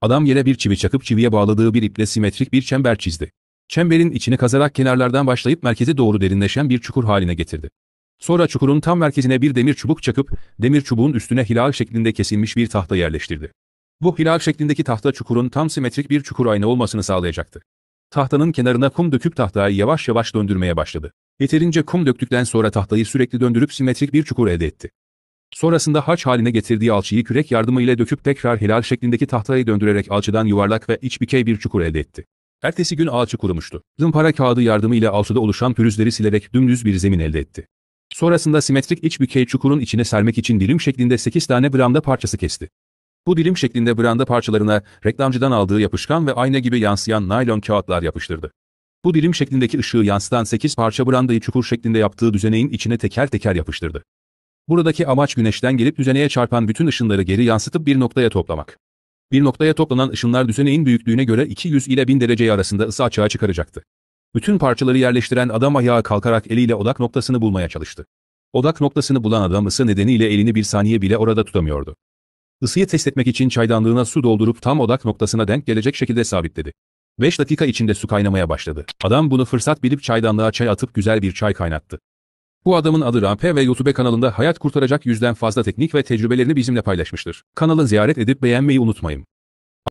Adam yere bir çivi çakıp çiviye bağladığı bir iple simetrik bir çember çizdi. Çemberin içini kazarak kenarlardan başlayıp merkeze doğru derinleşen bir çukur haline getirdi. Sonra çukurun tam merkezine bir demir çubuk çakıp, demir çubuğun üstüne hilal şeklinde kesilmiş bir tahta yerleştirdi. Bu hilal şeklindeki tahta çukurun tam simetrik bir çukur ayna olmasını sağlayacaktı. Tahtanın kenarına kum döküp tahtayı yavaş yavaş döndürmeye başladı. Yeterince kum döktükten sonra tahtayı sürekli döndürüp simetrik bir çukur elde etti. Sonrasında haç haline getirdiği alçıyı kürek yardımıyla döküp tekrar helal şeklindeki tahtayı döndürerek alçıdan yuvarlak ve iç bikey bir çukur elde etti. Ertesi gün alçı kurumuştu. Zımpara kağıdı yardımıyla alçıda oluşan pürüzleri silerek dümdüz bir zemin elde etti. Sonrasında simetrik iç bükey çukurun içine sermek için dilim şeklinde 8 tane branda parçası kesti. Bu dilim şeklinde branda parçalarına reklamcıdan aldığı yapışkan ve ayna gibi yansıyan naylon kağıtlar yapıştırdı. Bu dilim şeklindeki ışığı yansıtan 8 parça brandayı çukur şeklinde yaptığı düzeneğin içine teker teker yapıştırdı. Buradaki amaç güneşten gelip düzeneye çarpan bütün ışınları geri yansıtıp bir noktaya toplamak. Bir noktaya toplanan ışınlar düzeneğin büyüklüğüne göre 200 ile 1000 dereceye arasında ısı açığa çıkaracaktı. Bütün parçaları yerleştiren adam ayağa kalkarak eliyle odak noktasını bulmaya çalıştı. Odak noktasını bulan adam ısı nedeniyle elini bir saniye bile orada tutamıyordu. Isıyı test etmek için çaydanlığına su doldurup tam odak noktasına denk gelecek şekilde sabitledi. 5 dakika içinde su kaynamaya başladı. Adam bunu fırsat bilip çaydanlığa çay atıp güzel bir çay kaynattı. Bu adamın adı Rampe ve YouTube kanalında hayat kurtaracak yüzden fazla teknik ve tecrübelerini bizimle paylaşmıştır. Kanalı ziyaret edip beğenmeyi unutmayın.